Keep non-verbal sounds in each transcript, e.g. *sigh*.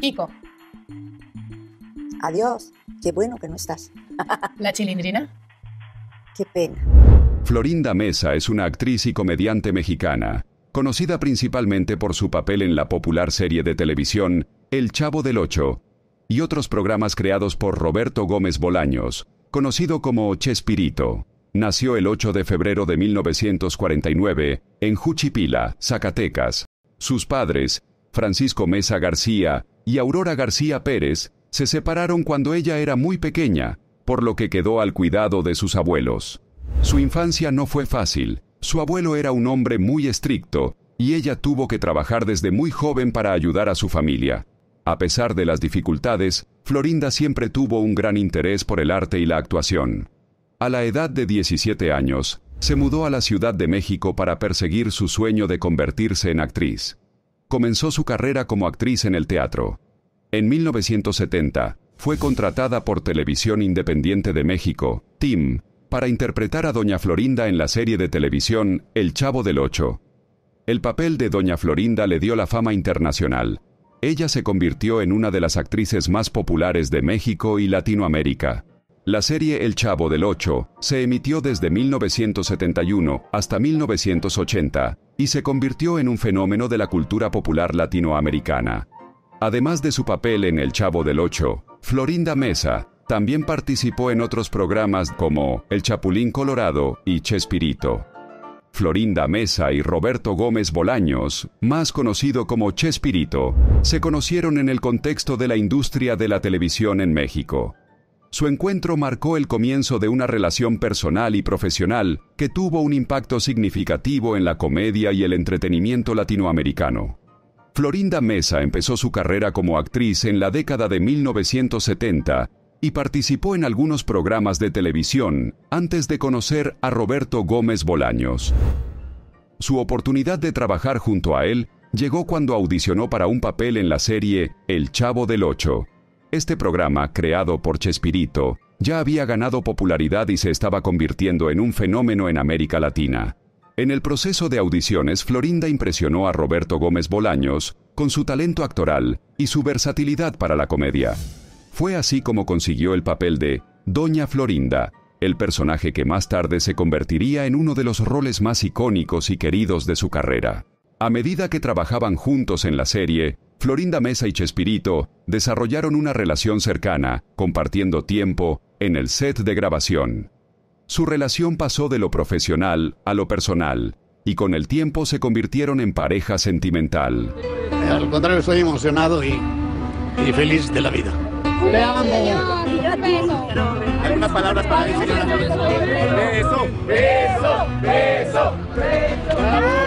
Pico. Adiós. Qué bueno que no estás. ¿La chilindrina? Qué pena. Florinda Mesa es una actriz y comediante mexicana, conocida principalmente por su papel en la popular serie de televisión El Chavo del Ocho y otros programas creados por Roberto Gómez Bolaños, conocido como Chespirito. Nació el 8 de febrero de 1949 en Juchipila, Zacatecas. Sus padres, Francisco Mesa García y Aurora García Pérez se separaron cuando ella era muy pequeña, por lo que quedó al cuidado de sus abuelos. Su infancia no fue fácil, su abuelo era un hombre muy estricto y ella tuvo que trabajar desde muy joven para ayudar a su familia. A pesar de las dificultades, Florinda siempre tuvo un gran interés por el arte y la actuación. A la edad de 17 años, se mudó a la Ciudad de México para perseguir su sueño de convertirse en actriz comenzó su carrera como actriz en el teatro. En 1970, fue contratada por Televisión Independiente de México, TIM, para interpretar a Doña Florinda en la serie de televisión El Chavo del Ocho. El papel de Doña Florinda le dio la fama internacional. Ella se convirtió en una de las actrices más populares de México y Latinoamérica. La serie El Chavo del Ocho se emitió desde 1971 hasta 1980 y se convirtió en un fenómeno de la cultura popular latinoamericana. Además de su papel en El Chavo del Ocho, Florinda Mesa también participó en otros programas como El Chapulín Colorado y Chespirito. Florinda Mesa y Roberto Gómez Bolaños, más conocido como Chespirito, se conocieron en el contexto de la industria de la televisión en México. Su encuentro marcó el comienzo de una relación personal y profesional que tuvo un impacto significativo en la comedia y el entretenimiento latinoamericano. Florinda Mesa empezó su carrera como actriz en la década de 1970 y participó en algunos programas de televisión antes de conocer a Roberto Gómez Bolaños. Su oportunidad de trabajar junto a él llegó cuando audicionó para un papel en la serie El Chavo del Ocho, este programa, creado por Chespirito, ya había ganado popularidad y se estaba convirtiendo en un fenómeno en América Latina. En el proceso de audiciones, Florinda impresionó a Roberto Gómez Bolaños con su talento actoral y su versatilidad para la comedia. Fue así como consiguió el papel de Doña Florinda, el personaje que más tarde se convertiría en uno de los roles más icónicos y queridos de su carrera. A medida que trabajaban juntos en la serie, Florinda Mesa y Chespirito desarrollaron una relación cercana, compartiendo tiempo en el set de grabación. Su relación pasó de lo profesional a lo personal, y con el tiempo se convirtieron en pareja sentimental. Al contrario, estoy emocionado y, feliz de la vida. Te amo. palabras para decirle. Beso, beso, beso, beso.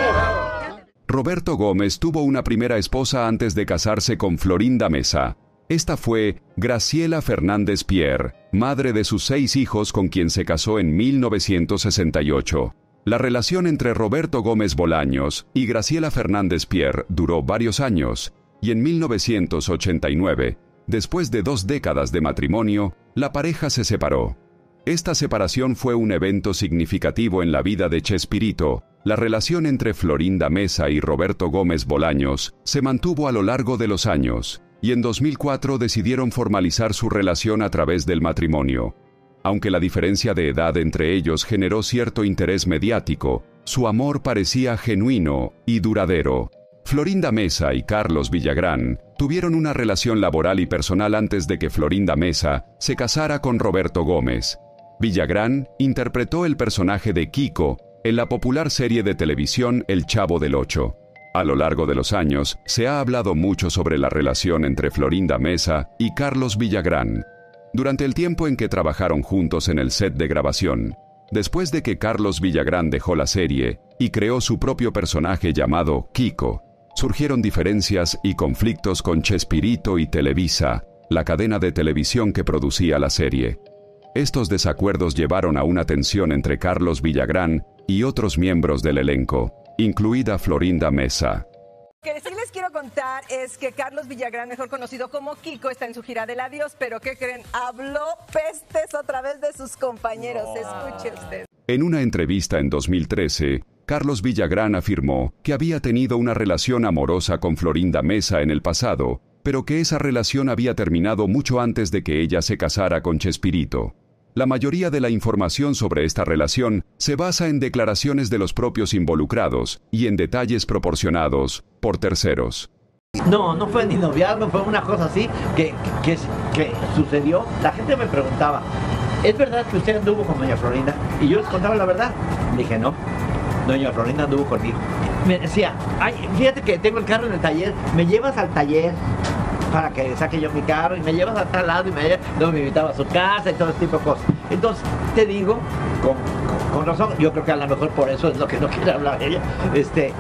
Roberto Gómez tuvo una primera esposa antes de casarse con Florinda Mesa. Esta fue Graciela Fernández Pierre, madre de sus seis hijos con quien se casó en 1968. La relación entre Roberto Gómez Bolaños y Graciela Fernández Pierre duró varios años, y en 1989, después de dos décadas de matrimonio, la pareja se separó. Esta separación fue un evento significativo en la vida de Chespirito, la relación entre Florinda Mesa y Roberto Gómez Bolaños se mantuvo a lo largo de los años, y en 2004 decidieron formalizar su relación a través del matrimonio. Aunque la diferencia de edad entre ellos generó cierto interés mediático, su amor parecía genuino y duradero. Florinda Mesa y Carlos Villagrán tuvieron una relación laboral y personal antes de que Florinda Mesa se casara con Roberto Gómez. Villagrán interpretó el personaje de Kiko en la popular serie de televisión El Chavo del Ocho. A lo largo de los años, se ha hablado mucho sobre la relación entre Florinda Mesa y Carlos Villagrán, durante el tiempo en que trabajaron juntos en el set de grabación. Después de que Carlos Villagrán dejó la serie y creó su propio personaje llamado Kiko, surgieron diferencias y conflictos con Chespirito y Televisa, la cadena de televisión que producía la serie. Estos desacuerdos llevaron a una tensión entre Carlos Villagrán y otros miembros del elenco, incluida Florinda Mesa. Que sí les quiero contar es que Carlos Villagrán, mejor conocido como Kiko, está en su gira del adiós, pero ¿qué creen? Habló pestes a través de sus compañeros. En una entrevista en 2013, Carlos Villagrán afirmó que había tenido una relación amorosa con Florinda Mesa en el pasado, pero que esa relación había terminado mucho antes de que ella se casara con Chespirito. La mayoría de la información sobre esta relación se basa en declaraciones de los propios involucrados y en detalles proporcionados por terceros. No, no fue ni noviazgo, fue una cosa así que, que, que sucedió. La gente me preguntaba, ¿es verdad que usted anduvo con doña Florinda? Y yo les contaba la verdad. Dije, no, doña Florinda anduvo conmigo me decía, ay, fíjate que tengo el carro en el taller, me llevas al taller, para que saque yo mi carro y me llevas a tal lado y me, invitaba a su casa y todo ese tipo de cosas. Entonces, te digo, con, con, razón, yo creo que a lo mejor por eso es lo que no *laughs* quiere hablar ella, este,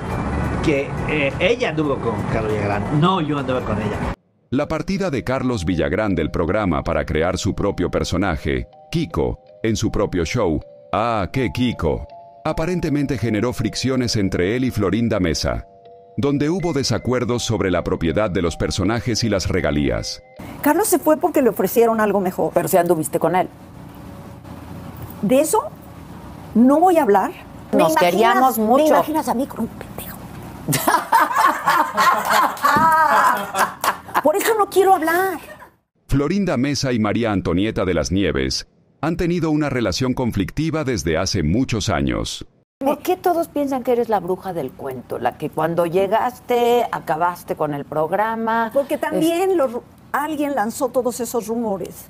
que eh, ella anduvo con Carlos Villagrán, no yo anduve con ella. La partida de Carlos Villagrán del programa para crear su propio personaje, Kiko, en su propio show, Ah, qué Kiko, aparentemente generó fricciones entre él y Florinda Mesa donde hubo desacuerdos sobre la propiedad de los personajes y las regalías. Carlos se fue porque le ofrecieron algo mejor. Pero si anduviste con él. De eso no voy a hablar. Nos queríamos mucho. ¿Te imaginas a mí con un pendejo? Por eso no quiero hablar. Florinda Mesa y María Antonieta de las Nieves han tenido una relación conflictiva desde hace muchos años. ¿Por qué todos piensan que eres la bruja del cuento? La que cuando llegaste acabaste con el programa. Porque también alguien lanzó todos esos rumores.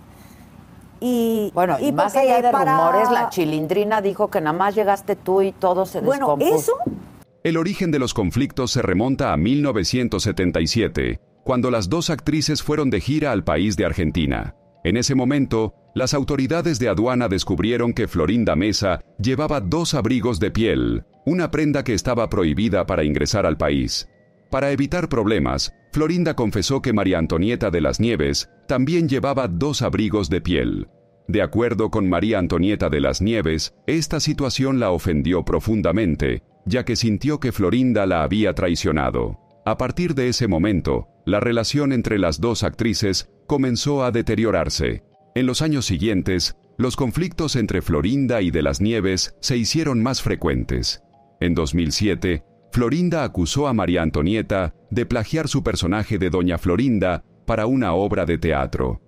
Y, bueno, y más allá de rumores, la chilindrina dijo que nada más llegaste tú y todo se bueno, descompuso. Bueno, eso. El origen de los conflictos se remonta a 1977, cuando las dos actrices fueron de gira al país de Argentina. En ese momento, las autoridades de aduana descubrieron que Florinda Mesa llevaba dos abrigos de piel, una prenda que estaba prohibida para ingresar al país. Para evitar problemas, Florinda confesó que María Antonieta de las Nieves también llevaba dos abrigos de piel. De acuerdo con María Antonieta de las Nieves, esta situación la ofendió profundamente, ya que sintió que Florinda la había traicionado. A partir de ese momento, la relación entre las dos actrices comenzó a deteriorarse. En los años siguientes, los conflictos entre Florinda y De las Nieves se hicieron más frecuentes. En 2007, Florinda acusó a María Antonieta de plagiar su personaje de Doña Florinda para una obra de teatro.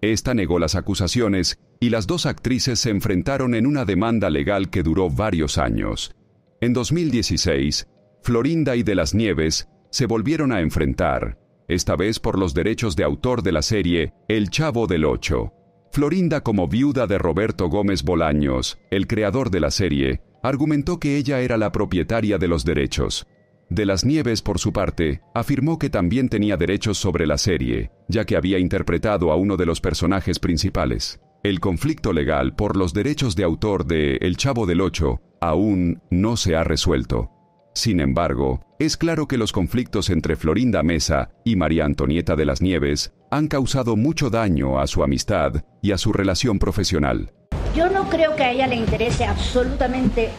Esta negó las acusaciones y las dos actrices se enfrentaron en una demanda legal que duró varios años. En 2016, Florinda y De las Nieves se volvieron a enfrentar, esta vez por los derechos de autor de la serie El Chavo del Ocho. Florinda, como viuda de Roberto Gómez Bolaños, el creador de la serie, argumentó que ella era la propietaria de los derechos. De las Nieves, por su parte, afirmó que también tenía derechos sobre la serie, ya que había interpretado a uno de los personajes principales. El conflicto legal por los derechos de autor de El Chavo del Ocho aún no se ha resuelto. Sin embargo, es claro que los conflictos entre Florinda Mesa y María Antonieta de las Nieves han causado mucho daño a su amistad y a su relación profesional. Yo no creo que a ella le interese absolutamente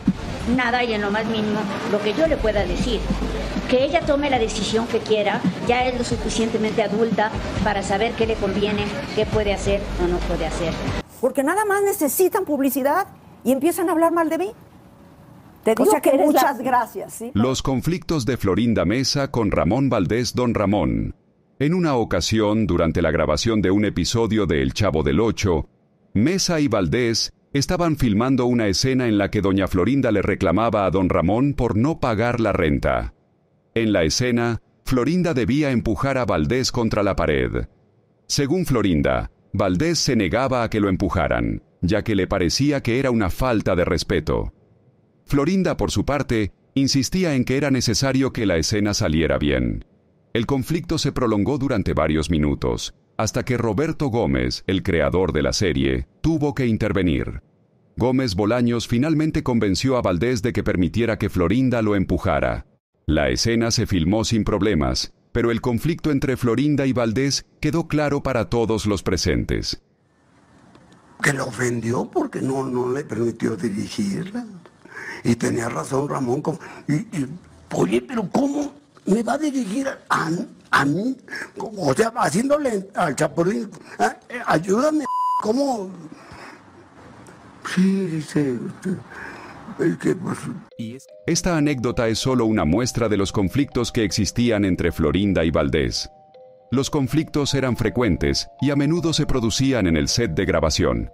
nada y en lo más mínimo lo que yo le pueda decir. Que ella tome la decisión que quiera, ya es lo suficientemente adulta para saber qué le conviene, qué puede hacer o no puede hacer. Porque nada más necesitan publicidad y empiezan a hablar mal de mí que, muchas gracias. Los conflictos de Florinda Mesa con Ramón Valdés Don Ramón. En una ocasión, durante la grabación de un episodio de El Chavo del Ocho, Mesa y Valdés estaban filmando una escena en la que doña Florinda le reclamaba a don Ramón por no pagar la renta. En la escena, Florinda debía empujar a Valdés contra la pared. Según Florinda, Valdés se negaba a que lo empujaran, ya que le parecía que era una falta de respeto. Florinda, por su parte, insistía en que era necesario que la escena saliera bien. El conflicto se prolongó durante varios minutos, hasta que Roberto Gómez, el creador de la serie, tuvo que intervenir. Gómez Bolaños finalmente convenció a Valdés de que permitiera que Florinda lo empujara. La escena se filmó sin problemas, pero el conflicto entre Florinda y Valdés quedó claro para todos los presentes. Que lo ofendió porque no, no le permitió dirigirla. Y tenía razón Ramón. oye, pero ¿cómo me va a dirigir a, mí? O sea, haciéndole al chapulín, ¿eh? Eh, ayúdame, ¿cómo? Sí, dice. Este, pues, Esta anécdota es solo una muestra de los conflictos que existían entre Florinda y Valdés. Los conflictos eran frecuentes y a menudo se producían en el set de grabación.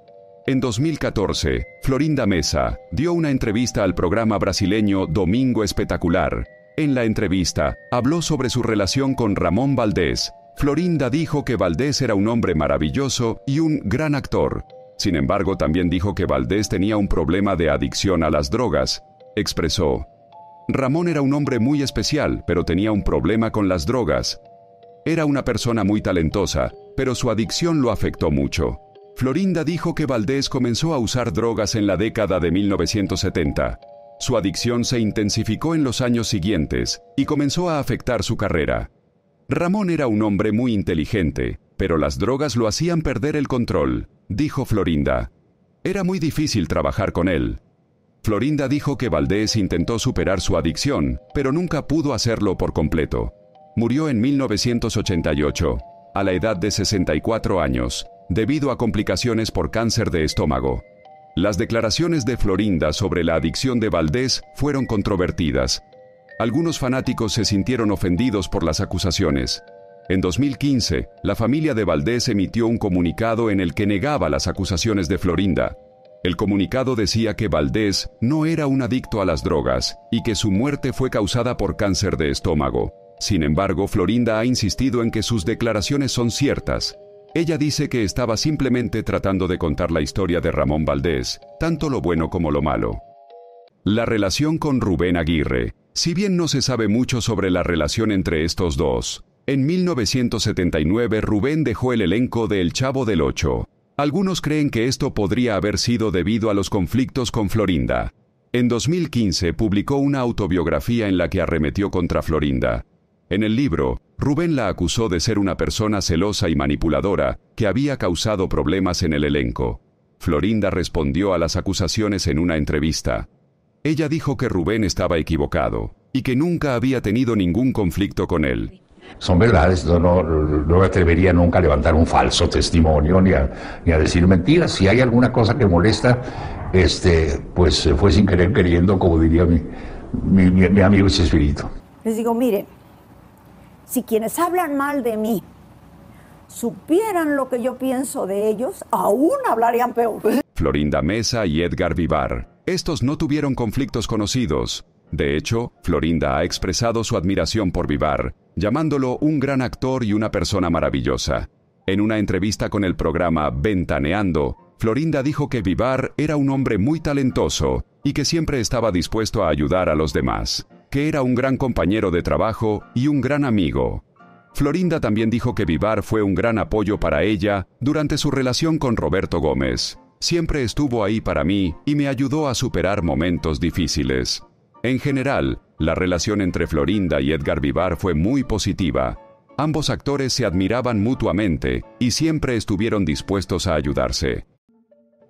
En 2014, Florinda Mesa dio una entrevista al programa brasileño Domingo Espectacular. En la entrevista, habló sobre su relación con Ramón Valdés. Florinda dijo que Valdés era un hombre maravilloso y un gran actor. Sin embargo, también dijo que Valdés tenía un problema de adicción a las drogas. Expresó, Ramón era un hombre muy especial, pero tenía un problema con las drogas. Era una persona muy talentosa, pero su adicción lo afectó mucho. Florinda dijo que Valdés comenzó a usar drogas en la década de 1970. Su adicción se intensificó en los años siguientes y comenzó a afectar su carrera. Ramón era un hombre muy inteligente, pero las drogas lo hacían perder el control, dijo Florinda. Era muy difícil trabajar con él. Florinda dijo que Valdés intentó superar su adicción, pero nunca pudo hacerlo por completo. Murió en 1988, a la edad de 64 años, debido a complicaciones por cáncer de estómago. Las declaraciones de Florinda sobre la adicción de Valdés fueron controvertidas. Algunos fanáticos se sintieron ofendidos por las acusaciones. En 2015, la familia de Valdés emitió un comunicado en el que negaba las acusaciones de Florinda. El comunicado decía que Valdés no era un adicto a las drogas y que su muerte fue causada por cáncer de estómago. Sin embargo, Florinda ha insistido en que sus declaraciones son ciertas ella dice que estaba simplemente tratando de contar la historia de Ramón Valdés, tanto lo bueno como lo malo. La relación con Rubén Aguirre. Si bien no se sabe mucho sobre la relación entre estos dos, en 1979 Rubén dejó el elenco de El Chavo del Ocho. Algunos creen que esto podría haber sido debido a los conflictos con Florinda. En 2015 publicó una autobiografía en la que arremetió contra Florinda. En el libro, Rubén la acusó de ser una persona celosa y manipuladora que había causado problemas en el elenco. Florinda respondió a las acusaciones en una entrevista. Ella dijo que Rubén estaba equivocado y que nunca había tenido ningún conflicto con él. Son verdades, no, me atrevería nunca a levantar un falso testimonio ni a, decir mentiras. Si hay alguna cosa que molesta, este, pues eh, fue sin querer queriendo, como diría mi, mi, mi, amigo Les digo, miren, si quienes hablan mal de mí supieran lo que yo pienso de ellos, aún hablarían peor. Florinda Mesa y Edgar Vivar. Estos no tuvieron conflictos conocidos. De hecho, Florinda ha expresado su admiración por Vivar, llamándolo un gran actor y una persona maravillosa. En una entrevista con el programa Ventaneando, Florinda dijo que Vivar era un hombre muy talentoso y que siempre estaba dispuesto a ayudar a los demás que era un gran compañero de trabajo y un gran amigo. Florinda también dijo que Vivar fue un gran apoyo para ella durante su relación con Roberto Gómez. Siempre estuvo ahí para mí y me ayudó a superar momentos difíciles. En general, la relación entre Florinda y Edgar Vivar fue muy positiva. Ambos actores se admiraban mutuamente y siempre estuvieron dispuestos a ayudarse.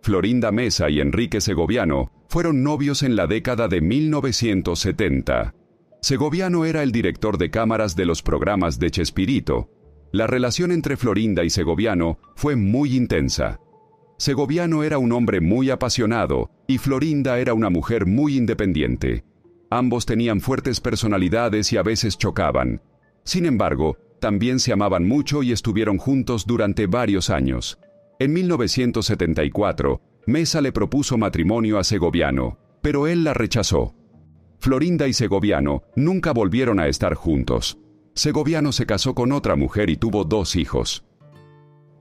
Florinda Mesa y Enrique Segoviano fueron novios en la década de 1970. Segoviano era el director de cámaras de los programas de Chespirito. La relación entre Florinda y Segoviano fue muy intensa. Segoviano era un hombre muy apasionado y Florinda era una mujer muy independiente. Ambos tenían fuertes personalidades y a veces chocaban. Sin embargo, también se amaban mucho y estuvieron juntos durante varios años. En 1974, Mesa le propuso matrimonio a Segoviano, pero él la rechazó. Florinda y Segoviano nunca volvieron a estar juntos. Segoviano se casó con otra mujer y tuvo dos hijos.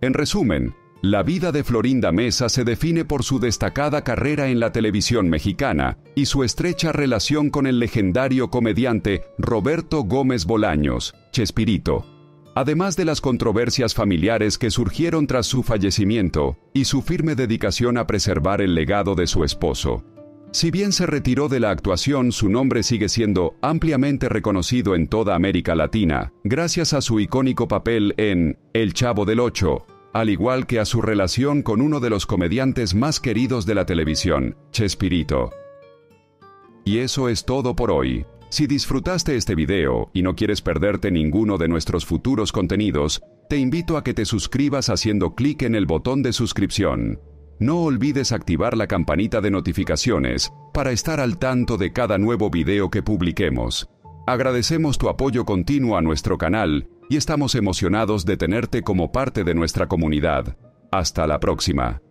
En resumen, la vida de Florinda Mesa se define por su destacada carrera en la televisión mexicana y su estrecha relación con el legendario comediante Roberto Gómez Bolaños, Chespirito. Además de las controversias familiares que surgieron tras su fallecimiento y su firme dedicación a preservar el legado de su esposo, si bien se retiró de la actuación, su nombre sigue siendo ampliamente reconocido en toda América Latina, gracias a su icónico papel en El Chavo del Ocho, al igual que a su relación con uno de los comediantes más queridos de la televisión, Chespirito. Y eso es todo por hoy. Si disfrutaste este video y no quieres perderte ninguno de nuestros futuros contenidos, te invito a que te suscribas haciendo clic en el botón de suscripción. No olvides activar la campanita de notificaciones para estar al tanto de cada nuevo video que publiquemos. Agradecemos tu apoyo continuo a nuestro canal y estamos emocionados de tenerte como parte de nuestra comunidad. Hasta la próxima.